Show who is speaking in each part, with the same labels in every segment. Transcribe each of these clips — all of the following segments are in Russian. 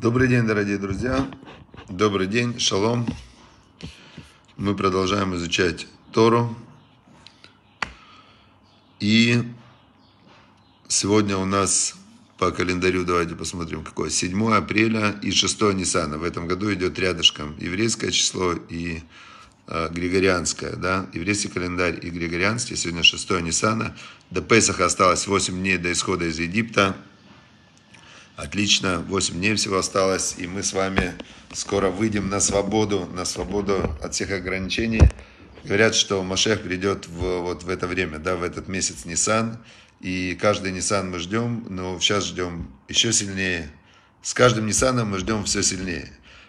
Speaker 1: Добрый день, дорогие друзья. Добрый день, шалом. Мы продолжаем изучать Тору. И сегодня у нас по календарю, давайте посмотрим, какое, 7 апреля и 6 Нисана. В этом году идет рядышком еврейское число и э, григорианское, да, еврейский календарь и григорианский. Сегодня 6 Нисана. До Песаха осталось 8 дней до исхода из Египта. Отлично, 8 дней всего осталось, и мы с вами скоро выйдем на свободу, на свободу от всех ограничений. Говорят, что Машех придет в, вот в это время, да, в этот месяц Nissan, и каждый Nissan мы ждем, но сейчас ждем еще сильнее. С каждым Nissan мы ждем все сильнее.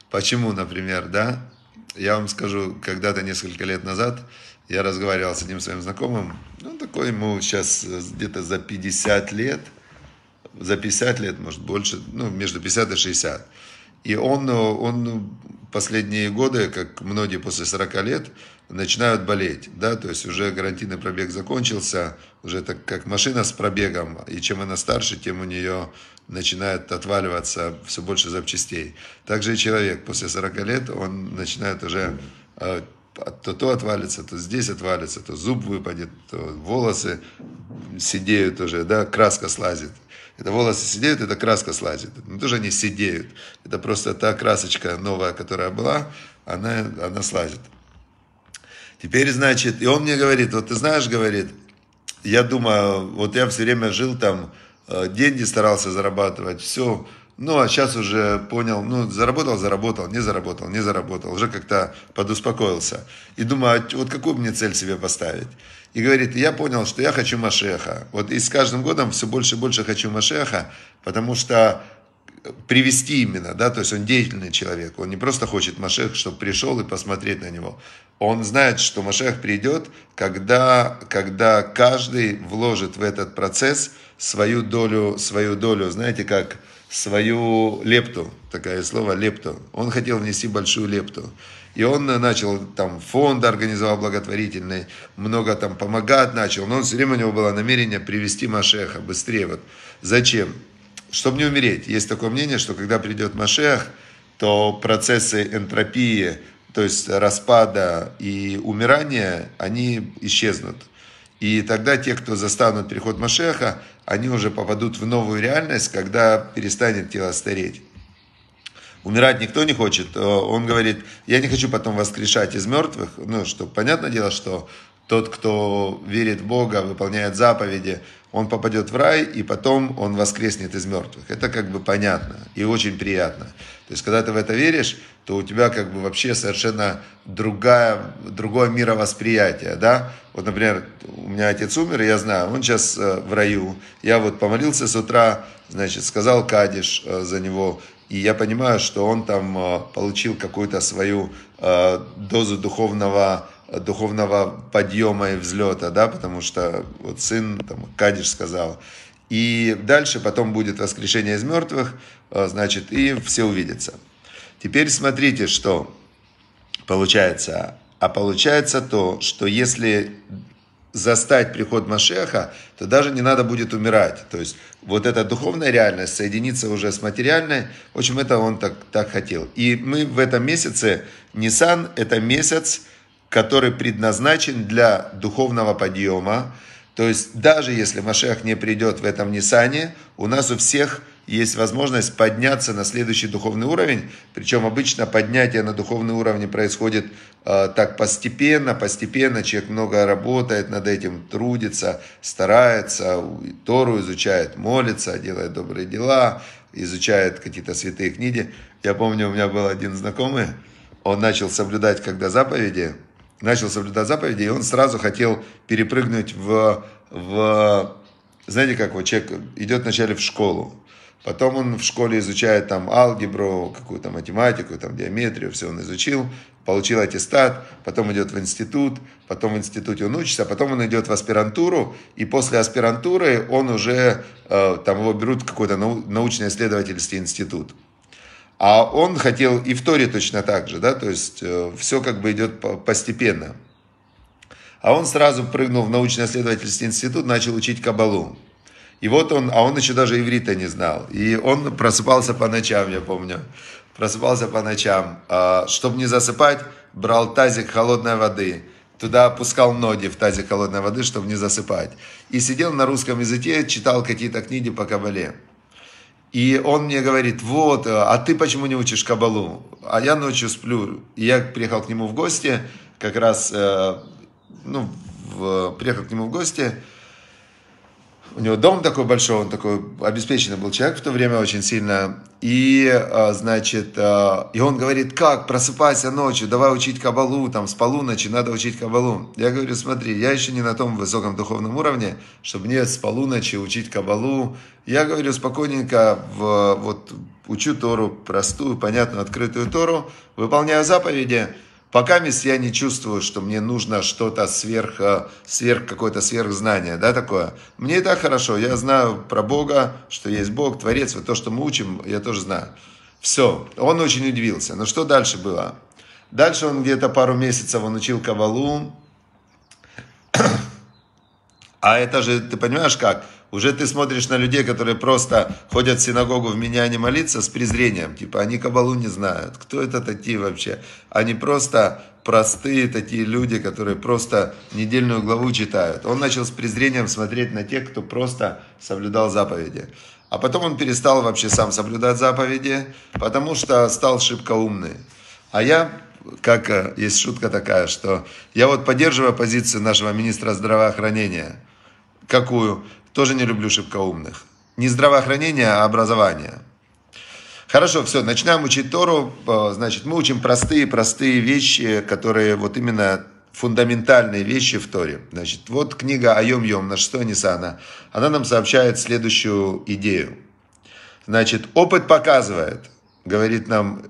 Speaker 1: Почему, например, да? Я вам скажу, когда-то несколько лет назад я разговаривал с одним своим знакомым, ну такой ему сейчас э, где-то за 50 лет – за 50 лет, может больше, ну, между 50 и 60. И он, он последние годы, как многие после 40 лет, начинают болеть, да, то есть уже гарантийный пробег закончился, уже так как машина с пробегом, и чем она старше, тем у нее начинает отваливаться все больше запчастей. Также и человек после 40 лет, он начинает уже э, то то отвалится, то здесь отвалится, то зуб выпадет, то волосы сидеют уже, да, краска слазит. Когда волосы сидеют, это краска слазит. Ну, тоже они сидеют. Это просто та красочка новая, которая была, она, она слазит. Теперь, значит, и он мне говорит, вот ты знаешь, говорит, я думаю, вот я все время жил там, э, деньги старался зарабатывать, все, ну, а сейчас уже понял, ну, заработал, заработал, не заработал, не заработал, уже как-то подуспокоился. И думаю, а вот какую мне цель себе поставить? И говорит, я понял, что я хочу Машеха. Вот и с каждым годом все больше и больше хочу Машеха, потому что привести именно, да, то есть он деятельный человек, он не просто хочет Машех, чтобы пришел и посмотреть на него. Он знает, что Машех придет, когда, когда каждый вложит в этот процесс свою долю, свою долю, знаете, как свою лепту, такое слово лепту. Он хотел внести большую лепту. И он начал там фонд организовал благотворительный, много там помогать начал. Но он все время у него было намерение привести Машеха быстрее. Вот. Зачем? Чтобы не умереть. Есть такое мнение, что когда придет Машех, то процессы энтропии, то есть распада и умирания, они исчезнут. И тогда те, кто застанут переход Машеха, они уже попадут в новую реальность, когда перестанет тело стареть. Умирать никто не хочет. Э, он говорит, я не хочу потом воскрешать из мертвых. Ну, что понятное дело, что тот, кто верит в Бога, выполняет заповеди, он попадет в рай, и потом он воскреснет из мертвых. Это как бы понятно и очень приятно. То есть, когда ты в это веришь, то у тебя как бы вообще совершенно другая, другое мировосприятие, да? Вот, например, у меня отец умер, и я знаю, он сейчас э, в раю. Я вот помолился с утра, значит, сказал Кадиш э, за него, и я понимаю, что он там э, получил какую-то свою дозу духовного духовного подъема и взлета, да, потому что вот сын, там, Кадиш сказал. И дальше потом будет воскрешение из мертвых, э, значит, и все увидится. Теперь смотрите, что получается. А получается то, что если застать приход Машеха, то даже не надо будет умирать. То есть вот эта духовная реальность соединится уже с материальной, в общем, это он так, так хотел. И мы в этом месяце, Нисан, это месяц, который предназначен для духовного подъема. То есть даже если Машех не придет в этом Нисане, у нас у всех есть возможность подняться на следующий духовный уровень. Причем обычно поднятие на духовный уровень происходит э, так постепенно, постепенно. Человек много работает над этим, трудится, старается, Тору изучает, молится, делает добрые дела, изучает какие-то святые книги. Я помню, у меня был один знакомый, он начал соблюдать когда заповеди, начал соблюдать заповеди, и он сразу хотел перепрыгнуть в, в... Знаете, как вот человек идет вначале в школу, потом он в школе изучает там алгебру, какую-то математику, там геометрию, все он изучил, получил аттестат, потом идет в институт, потом в институте он учится, а потом он идет в аспирантуру, и после аспирантуры он уже, э, там его берут в какой-то научно-исследовательский институт. А он хотел и в Торе точно так же, да, то есть э, все как бы идет постепенно. А он сразу прыгнул в научно-исследовательский институт, начал учить кабалу. И вот он, а он еще даже иврита не знал. И он просыпался по ночам, я помню. Просыпался по ночам. А, чтобы не засыпать, брал тазик холодной воды. Туда опускал ноги в тазик холодной воды, чтобы не засыпать. И сидел на русском языке, читал какие-то книги по кабале. И он мне говорит, вот, э, а ты почему не учишь кабалу? А я ночью сплю. И я приехал к нему в гости, как раз, э, ну, в, приехал к нему в гости, у него дом такой большой, он такой обеспеченный был человек в то время очень сильно. И, а, значит, а, и он говорит, как, просыпайся ночью, давай учить кабалу, там, с полуночи надо учить кабалу. Я говорю, смотри, я еще не на том высоком духовном уровне, чтобы мне с полуночи учить кабалу. Я говорю, спокойненько, в, вот, учу Тору, простую, понятную, открытую Тору, выполняю заповеди, Пока я не чувствую, что мне нужно что-то сверх, э, сверх какое-то сверхзнание, да, такое. Мне и так хорошо, я знаю про Бога, что есть Бог, Творец, вот то, что мы учим, я тоже знаю. Все, он очень удивился. Но что дальше было? Дальше он где-то пару месяцев он учил кабалу, а это же, ты понимаешь как? Уже ты смотришь на людей, которые просто ходят в синагогу в меня не молиться с презрением. Типа, они кабалу не знают. Кто это такие вообще? Они просто простые такие люди, которые просто недельную главу читают. Он начал с презрением смотреть на тех, кто просто соблюдал заповеди. А потом он перестал вообще сам соблюдать заповеди, потому что стал шибко умный. А я как э, есть шутка такая, что я вот поддерживаю позицию нашего министра здравоохранения – Какую? Тоже не люблю шибкоумных. Не здравоохранение, а образование. Хорошо, все, начинаем учить Тору. Э, значит, мы учим простые-простые вещи, которые вот именно фундаментальные вещи в Торе. Значит, вот книга Айом Йом на 6 Нисана, она нам сообщает следующую идею. Значит, опыт показывает, говорит нам,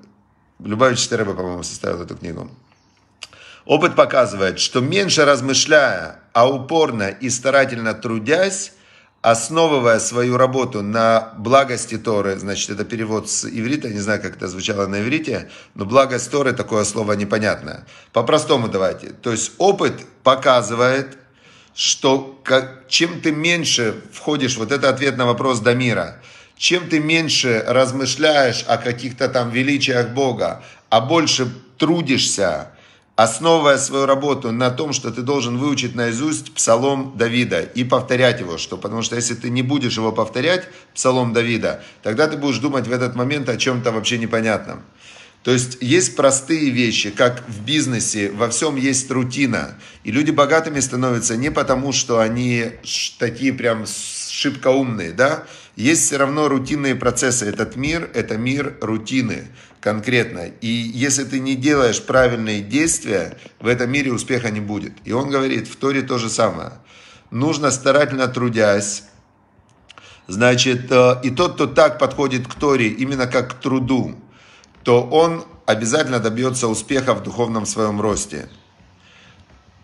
Speaker 1: Любавич Штереба, по-моему, составила эту книгу. Опыт показывает, что меньше размышляя, а упорно и старательно трудясь, основывая свою работу на благости Торы, значит, это перевод с иврита, не знаю, как это звучало на иврите, но благость Торы, такое слово непонятное. По-простому давайте. То есть опыт показывает, что как, чем ты меньше входишь, вот это ответ на вопрос Дамира, чем ты меньше размышляешь о каких-то там величиях Бога, а больше трудишься, основывая свою работу на том, что ты должен выучить наизусть псалом Давида и повторять его, что, потому что если ты не будешь его повторять, псалом Давида, тогда ты будешь думать в этот момент о чем-то вообще непонятном. То есть есть простые вещи, как в бизнесе, во всем есть рутина. И люди богатыми становятся не потому, что они такие прям шибко умные, да, есть все равно рутинные процессы. Этот мир – это мир рутины конкретно. И если ты не делаешь правильные действия, в этом мире успеха не будет. И он говорит, в Торе то же самое. Нужно старательно трудясь, Значит, э, и тот, кто так подходит к Торе, именно как к труду, то он обязательно добьется успеха в духовном своем росте.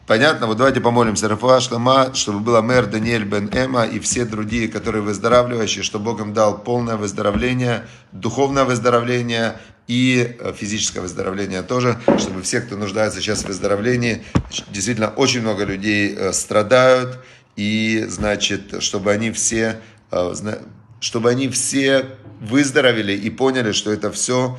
Speaker 1: Понятно? Вот давайте помолимся. Рафуа Шлама, чтобы была мэр Даниэль Бен Эма и все другие, которые выздоравливающие, чтобы Бог им дал полное выздоровление, духовное выздоровление и э, физическое выздоровление тоже, чтобы все, кто нуждается сейчас в выздоровлении, действительно очень много людей э, страдают, и, значит, чтобы они все, э, чтобы они все выздоровели и поняли, что это все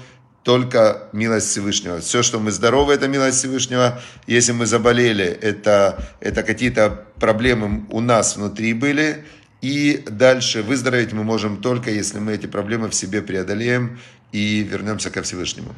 Speaker 1: только милость Всевышнего. Все, что мы здоровы, это милость Всевышнего. Если мы заболели, это, это какие-то проблемы у нас внутри были. И дальше выздороветь мы можем только, если мы эти проблемы в себе преодолеем и вернемся ко Всевышнему.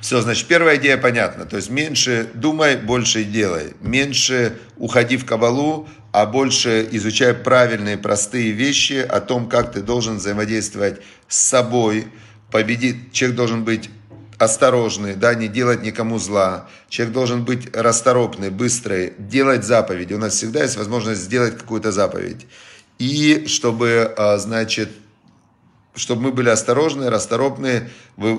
Speaker 1: Все, значит, первая идея понятна. То есть меньше думай, больше делай. Меньше уходи в кабалу, а больше изучай правильные, простые вещи о том, как ты должен взаимодействовать с собой, победит, человек должен быть осторожный, да, не делать никому зла. Человек должен быть расторопный, быстрый, делать заповеди. У нас всегда есть возможность сделать какую-то заповедь. И чтобы, а, значит, чтобы мы были осторожны, расторопны,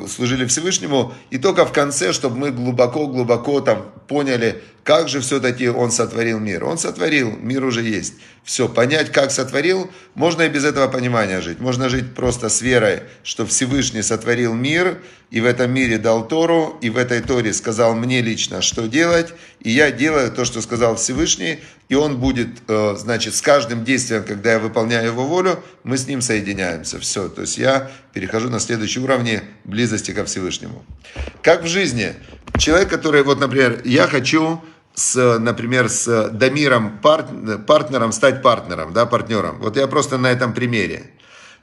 Speaker 1: служили Всевышнему. И только в конце, чтобы мы глубоко-глубоко там поняли, как же все-таки он сотворил мир? Он сотворил, мир уже есть. Все, понять, как сотворил, можно и без этого понимания жить. Можно жить просто с верой, что Всевышний сотворил мир, и в этом мире дал Тору, и в этой Торе сказал мне лично, что делать, и я делаю то, что сказал Всевышний, и он будет, э, значит, с каждым действием, когда я выполняю его волю, мы с ним соединяемся. Все, то есть я перехожу на следующий уровень близости ко Всевышнему. Как в жизни. Человек, который, вот, например, я хочу с, например, с Дамиром парт, партнером стать партнером, да, партнером. Вот я просто на этом примере.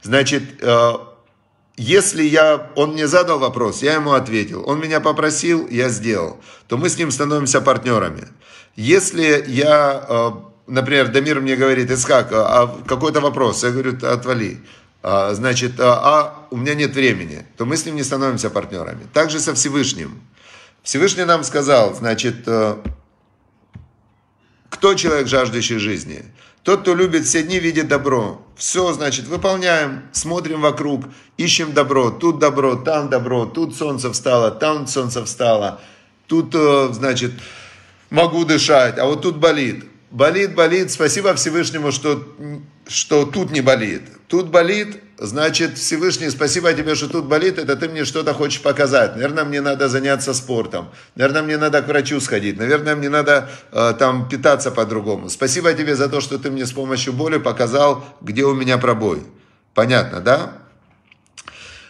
Speaker 1: Значит, э, если я, он мне задал вопрос, я ему ответил. Он меня попросил, я сделал. То мы с ним становимся партнерами. Если я, э, например, Дамир мне говорит, Искак, а, а какой-то вопрос, я говорю, отвали. А, значит, э, а у меня нет времени, то мы с ним не становимся партнерами. Также со Всевышним. Всевышний нам сказал, значит, кто человек, жаждущий жизни? Тот, кто любит все дни, видит добро. Все, значит, выполняем, смотрим вокруг, ищем добро. Тут добро, там добро, тут солнце встало, там солнце встало. Тут, э, значит, могу дышать, а вот тут болит. Болит, болит. Спасибо Всевышнему, что что тут не болит. Тут болит, значит, Всевышний, спасибо тебе, что тут болит, это ты мне что-то хочешь показать. Наверное, мне надо заняться спортом. Наверное, мне надо к врачу сходить. Наверное, мне надо э, там питаться по-другому. Спасибо тебе за то, что ты мне с помощью боли показал, где у меня пробой. Понятно, да?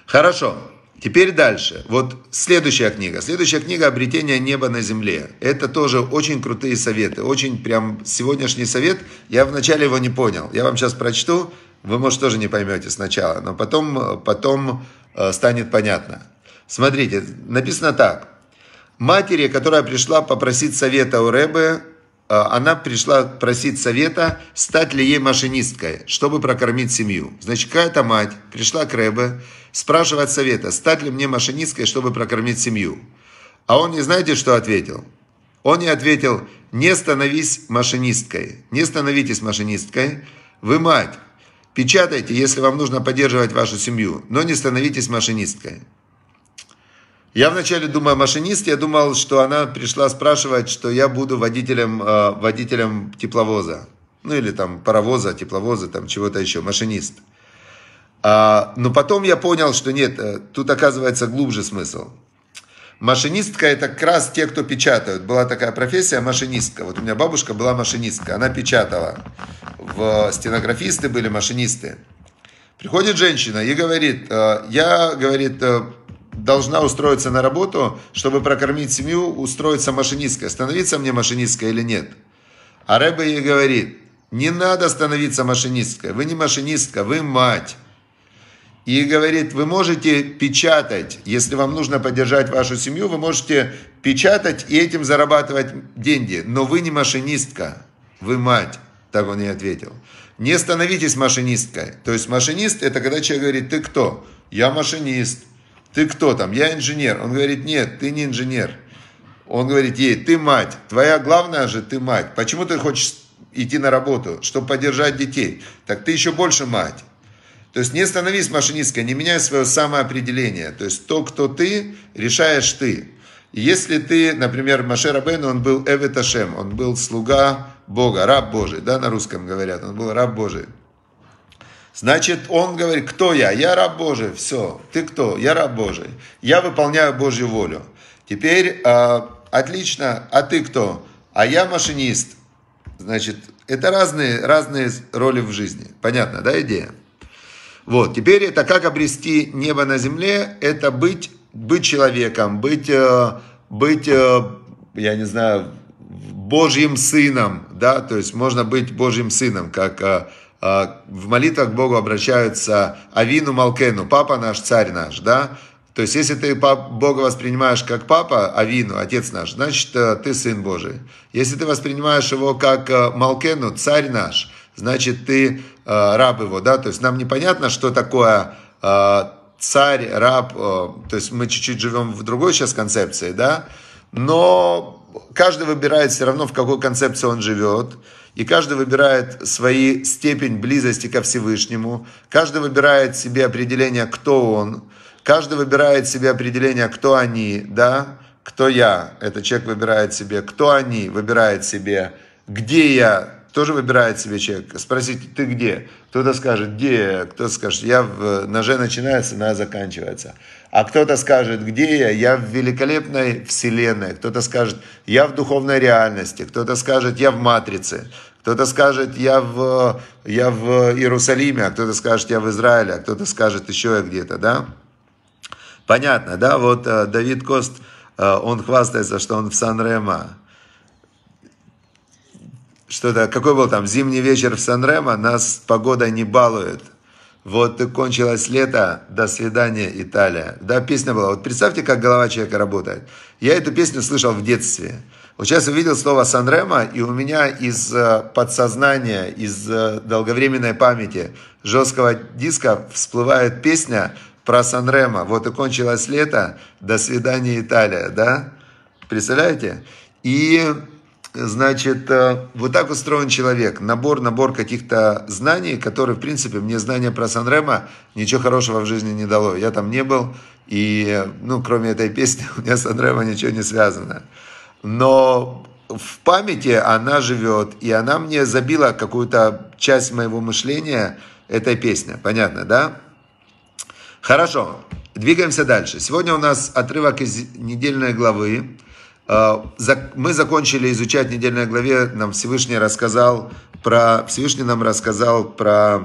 Speaker 1: Хорошо. Теперь дальше. Вот следующая книга. Следующая книга «Обретение неба на земле». Это тоже очень крутые советы. Очень прям сегодняшний совет. Я вначале его не понял. Я вам сейчас прочту. Вы, может, тоже не поймете сначала. Но потом, потом э, станет понятно. Смотрите, написано так. Матери, которая пришла попросить совета у Рэбе, Э, она пришла просить совета, стать ли ей машинисткой, чтобы прокормить семью. Значит, какая-то мать пришла к Рэбе спрашивать совета, стать ли мне машинисткой, чтобы прокормить семью. А он не знаете, что ответил? Он ей ответил, не становись машинисткой, не становитесь машинисткой, вы мать, печатайте, если вам нужно поддерживать вашу семью, но не становитесь машинисткой. Я вначале думаю машинист, я думал, что она пришла спрашивать, что я буду водителем, э, водителем тепловоза. Ну или там паровоза, тепловоза, там чего-то еще, машинист. А, но потом я понял, что нет, э, тут оказывается глубже смысл. Машинистка это как раз те, кто печатают. Была такая профессия машинистка. Вот у меня бабушка была машинистка, она печатала. В стенографисты были машинисты. Приходит женщина и говорит, э, я, говорит, э, должна устроиться на работу, чтобы прокормить семью, устроиться машинисткой. Становиться мне машинисткой или нет? А Рэбе ей говорит, не надо становиться машинисткой. Вы не машинистка, вы мать. И говорит, вы можете печатать, если вам нужно поддержать вашу семью, вы можете печатать и этим зарабатывать деньги. Но вы не машинистка, вы мать. Так он ей ответил. Не становитесь машинисткой. То есть машинист это когда человек говорит, ты кто? Я машинист ты кто там? Я инженер. Он говорит, нет, ты не инженер. Он говорит ей, ты мать, твоя главная же ты мать. Почему ты хочешь идти на работу, чтобы поддержать детей? Так ты еще больше мать. То есть не становись машинисткой, не меняй свое самоопределение. То есть то, кто ты, решаешь ты. если ты, например, Машер Абейн, он был Эветашем, он был слуга Бога, раб Божий, да, на русском говорят, он был раб Божий. Значит, он говорит, кто я? Я раб Божий. Все, ты кто? Я раб Божий. Я выполняю Божью волю. Теперь, э, отлично, а ты кто? А я машинист. Значит, это разные, разные роли в жизни. Понятно, да, идея? Вот, теперь это как обрести небо на земле, это быть, быть человеком, быть, э, быть, э, я не знаю, Божьим сыном, да, то есть можно быть Божьим сыном, как э, а, в молитвах к Богу обращаются Авину Малкену, папа наш, царь наш, да? То есть, если ты Бога воспринимаешь как папа, Авину, отец наш, значит, э, ты сын Божий. Если ты воспринимаешь его как э, Малкену, царь наш, значит, ты э, раб его, да? То есть, нам непонятно, что такое царь, раб, то есть, мы чуть-чуть живем в другой сейчас концепции, да? Но каждый выбирает все равно, в какой концепции он живет. И каждый выбирает свои степень близости ко Всевышнему. Каждый выбирает себе определение, кто он. Каждый выбирает себе определение, кто они, да? Кто я? Этот человек выбирает себе. Кто они? Выбирает себе. Где я? Тоже выбирает себе человек. Спросите, ты где? Кто-то скажет, где? кто скажет, я в ноже начинается, на заканчивается. А кто-то скажет, где я? Я в великолепной вселенной. Кто-то скажет, я в духовной реальности. Кто-то скажет, я в матрице. Кто-то скажет, я в, я в Иерусалиме, а кто-то скажет, я в Израиле, а кто-то скажет, еще я где-то, да? Понятно, да? Вот э, Давид Кост, э, он хвастается, что он в Сан-Ремо. Что-то, какой был там зимний вечер в Сан-Ремо, нас погода не балует. Вот кончилось лето, до свидания, Италия. Да, песня была. Вот представьте, как голова человека работает. Я эту песню слышал в детстве. Вот сейчас увидел слово Санрема, и у меня из э, подсознания, из э, долговременной памяти жесткого диска всплывает песня про Санрема. Вот и кончилось лето, до свидания, Италия, да? Представляете? И, значит, э, вот так устроен человек. Набор, набор каких-то знаний, которые, в принципе, мне знания про Санрема ничего хорошего в жизни не дало. Я там не был, и, ну, кроме этой песни, у меня с Санремо ничего не связано но в памяти она живет, и она мне забила какую-то часть моего мышления, этой песня. Понятно, да? Хорошо, двигаемся дальше. Сегодня у нас отрывок из недельной главы. Э, мы закончили изучать недельной главе, нам Всевышний рассказал про, Всевышний нам рассказал про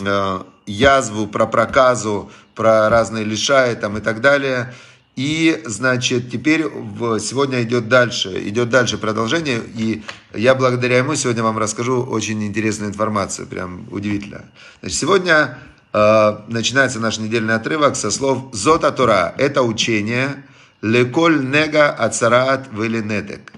Speaker 1: э, язву, про проказу, про разные лишаи там и так далее. И, значит, теперь в, сегодня идет дальше, идет дальше продолжение, и я благодаря ему сегодня вам расскажу очень интересную информацию, прям удивительно. Значит, сегодня э, начинается наш недельный отрывок со слов «Зота Тора» – это учение «Леколь нега ацараат велинетек»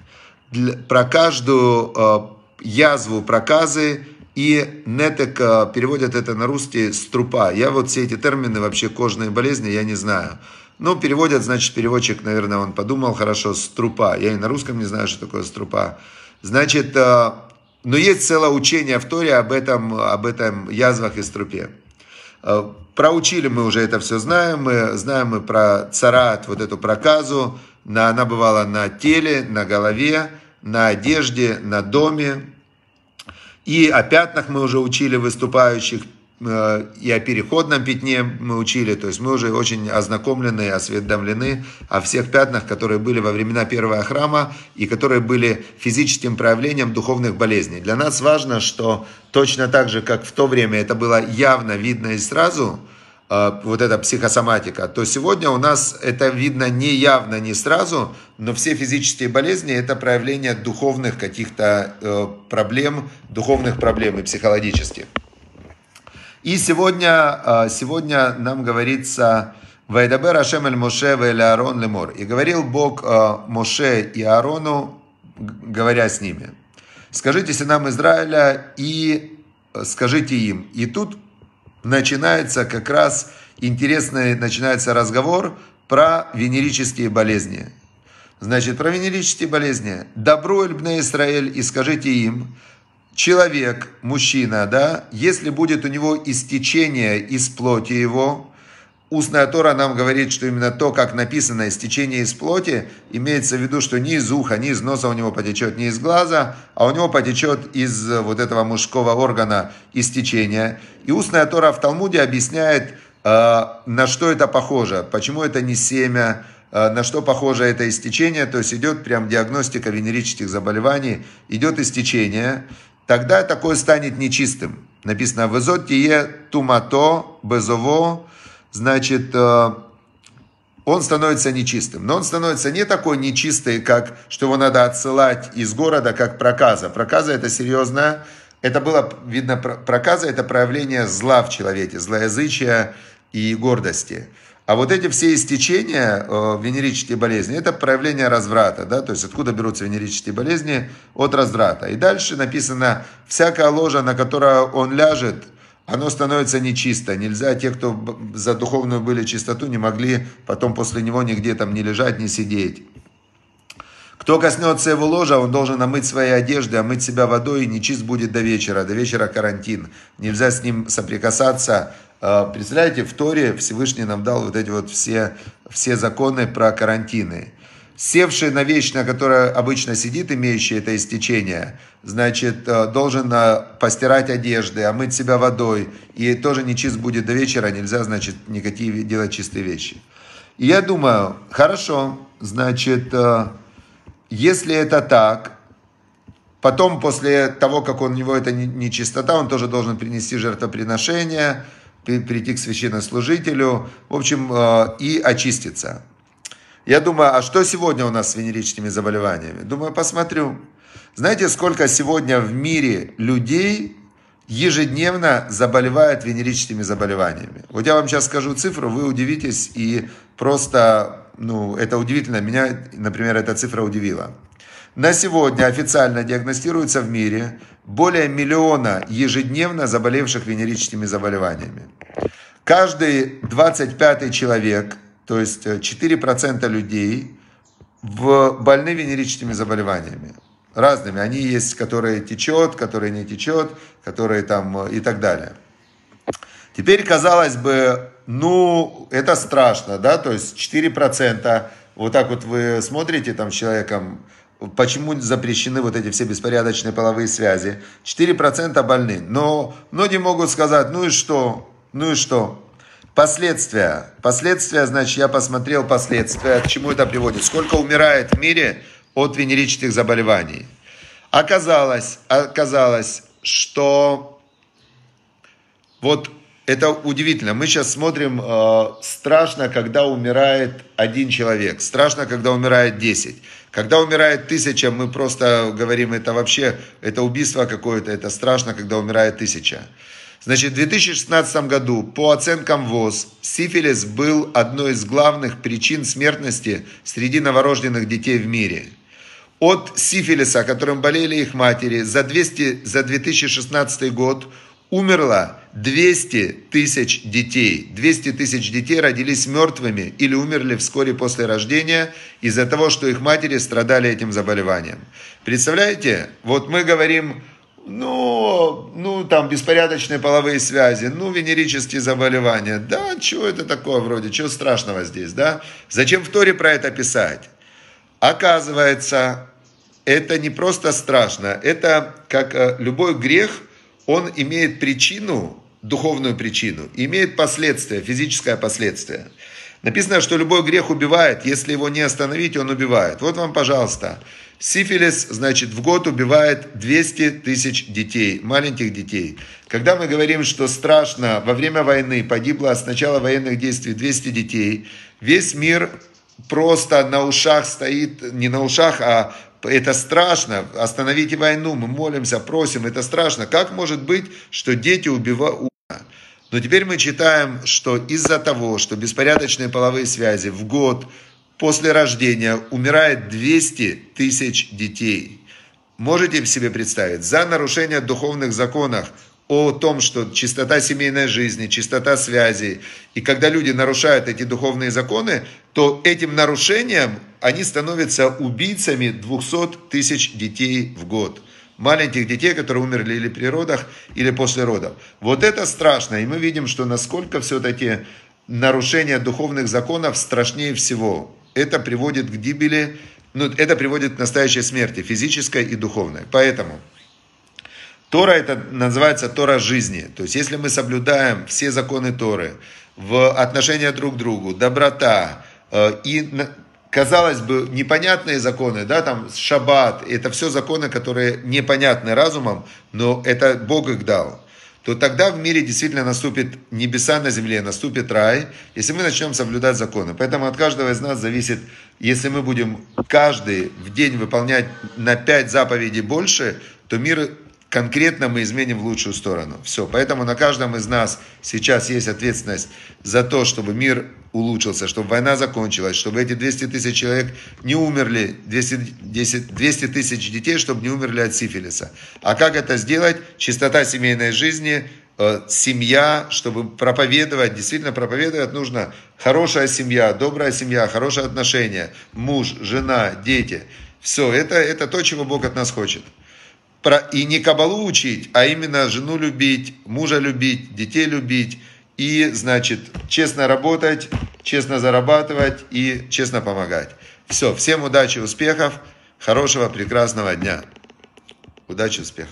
Speaker 1: про каждую э, язву проказы и нетек э, переводят это на русский «струпа». Я вот все эти термины вообще кожные болезни, я не знаю. Ну, переводят, значит, переводчик, наверное, он подумал, хорошо, струпа. Я и на русском не знаю, что такое струпа. Значит, э, но есть целое учение в Торе об этом, об этом язвах и струпе. Э, проучили мы уже это все знаем. Мы знаем мы про царат, вот эту проказу. На, она бывала на теле, на голове, на одежде, на доме. И о пятнах мы уже учили выступающих. Э, и о переходном пятне мы учили, то есть мы уже очень ознакомлены, осведомлены о всех пятнах, которые были во времена первого храма и которые были физическим проявлением духовных болезней. Для нас важно, что точно так же, как в то время это было явно видно и сразу, э, вот эта психосоматика, то сегодня у нас это видно не явно, не сразу, но все физические болезни это проявление духовных каких-то э, проблем, духовных проблем и психологических. И сегодня, а, сегодня нам говорится «Вайдабер Ашем эль Моше вэль Аарон лемор». И говорил Бог а, Моше и Аарону, говоря с ними. «Скажите сынам Израиля и а, скажите им». И тут начинается как раз интересный начинается разговор про венерические болезни. Значит, про венерические болезни. «Добро бне Израиль и скажите им, человек, мужчина, да, если будет у него истечение из плоти его, устная Тора нам говорит, что именно то, как написано «истечение из плоти», имеется в виду, что не из уха, не из носа у него потечет, не из глаза, а у него потечет из э, вот этого мужского органа истечение. И устная Тора в Талмуде объясняет, э, на что это похоже, почему это не семя, э, на что похоже это истечение, то есть идет прям диагностика венерических заболеваний, идет истечение, Тогда такое станет нечистым. Написано в «Везотие тумато безово», значит, э, он становится нечистым. Но он становится не такой нечистый, как что его надо отсылать из города, как проказа. Проказа это серьезная. Это было, видно, проказа это проявление зла в человеке, злоязычия и гордости. А вот эти все истечения э, венерические болезни, это проявление разврата, да, то есть откуда берутся венерические болезни? От разврата. И дальше написано, всякая ложа, на которую он ляжет, оно становится нечисто. Нельзя, те, кто за духовную были чистоту, не могли потом после него нигде там не лежать, не сидеть. Кто коснется его ложа, он должен омыть свои одежды, омыть себя водой, и нечист будет до вечера. До вечера карантин. Нельзя с ним соприкасаться, Э, представляете, в Торе Всевышний нам дал вот эти вот все, все законы про карантины. Севший на вещь, на обычно сидит, имеющий это истечение, значит, э, должен э, постирать одежды, омыть себя водой, и тоже нечист будет до вечера, нельзя, значит, никакие делать чистые вещи. И я думаю, хорошо, значит, если это так, потом после того, как у него эта нечистота, он тоже должен принести жертвоприношение, прийти к священнослужителю, в общем, э, и очиститься. Я думаю, а что сегодня у нас с венерическими заболеваниями? Думаю, посмотрю. Знаете, сколько сегодня в мире людей ежедневно заболевает венерическими заболеваниями? Вот я вам сейчас скажу цифру, вы удивитесь и просто, ну, это удивительно. Меня, например, эта цифра удивила. На сегодня официально диагностируется в мире более миллиона ежедневно заболевших венерическими заболеваниями. Каждый 25 человек, то есть 4% э, людей, в больны венерическими заболеваниями. Разными. Они есть, которые течет, которые не течет, которые там э, и так далее. Теперь, казалось бы, ну, это страшно, да, то есть 4%, вот так вот вы смотрите там с человеком, почему запрещены вот эти все беспорядочные половые связи. 4% больны. Но многие могут сказать, ну и что, ну и что. Последствия. Последствия, значит, я посмотрел последствия, к чему это приводит. Сколько умирает в мире от венерических заболеваний. Оказалось, оказалось, что вот это удивительно. Мы сейчас смотрим, э, страшно, когда умирает один человек, страшно, когда умирает десять. Когда умирает тысяча, мы просто говорим, это вообще, это убийство какое-то, это страшно, когда умирает тысяча. Значит, в 2016 году, по оценкам ВОЗ, сифилис был одной из главных причин смертности среди новорожденных детей в мире. От сифилиса, которым болели их матери, за, 200, за 2016 год умерло 200 тысяч детей. 200 тысяч детей родились мертвыми или умерли вскоре после рождения из-за того, что их матери страдали этим заболеванием. Представляете, вот мы говорим, ну, ну там беспорядочные половые связи, ну венерические заболевания. Да, чего это такое вроде, чего страшного здесь, да? Зачем в Торе про это писать? Оказывается, это не просто страшно, это как э, любой грех, он имеет причину, духовную причину, имеет последствия, физическое последствие. Написано, что любой грех убивает, если его не остановить, он убивает. Вот вам, пожалуйста, сифилис, значит, в год убивает 200 тысяч детей, маленьких детей. Когда мы говорим, что страшно, во время войны погибло с начала военных действий 200 детей, весь мир просто на ушах стоит, не на ушах, а это страшно, остановите войну, мы молимся, просим, это страшно. Как может быть, что дети убивают? Но теперь мы читаем, что из-за того, что беспорядочные половые связи в год после рождения умирает 200 тысяч детей. Можете себе представить, за нарушение духовных законов – о том, что чистота семейной жизни, чистота связей. И когда люди нарушают эти духовные законы, то этим нарушением они становятся убийцами 200 тысяч детей в год. Маленьких детей, которые умерли или при родах, или после родов. Вот это страшно. И мы видим, что насколько все-таки нарушение духовных законов страшнее всего. Это приводит к гибели, ну, это приводит к настоящей смерти, физической и духовной. Поэтому Тора это называется Тора жизни. То есть если мы соблюдаем все законы Торы в отношении друг к другу, доброта э, и казалось бы непонятные законы, да, там шаббат, это все законы, которые непонятны разумом, но это Бог их дал то тогда в мире действительно наступит небеса на земле, наступит рай, если мы начнем соблюдать законы. Поэтому от каждого из нас зависит, если мы будем каждый в день выполнять на пять заповедей больше, то мир конкретно мы изменим в лучшую сторону. Все, поэтому на каждом из нас сейчас есть ответственность за то, чтобы мир улучшился, чтобы война закончилась, чтобы эти 200 тысяч человек не умерли, 200 тысяч детей, чтобы не умерли от сифилиса. А как это сделать? Чистота семейной жизни, э, семья, чтобы проповедовать, действительно проповедовать нужно хорошая семья, добрая семья, хорошие отношения, муж, жена, дети. Все, это, это то, чего Бог от нас хочет про, и не кабалу учить, а именно жену любить, мужа любить, детей любить, и, значит, честно работать, честно зарабатывать и честно помогать. Все, всем удачи, успехов, хорошего, прекрасного дня. Удачи, успехов.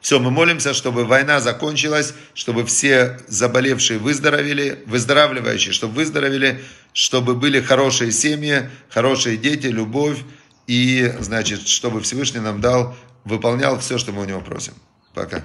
Speaker 1: Все, мы молимся, чтобы война закончилась, чтобы все заболевшие выздоровели, выздоравливающие, чтобы выздоровели, чтобы были хорошие семьи, хорошие дети, любовь, и, значит, чтобы Всевышний нам дал, выполнял все, что мы у него просим. Пока.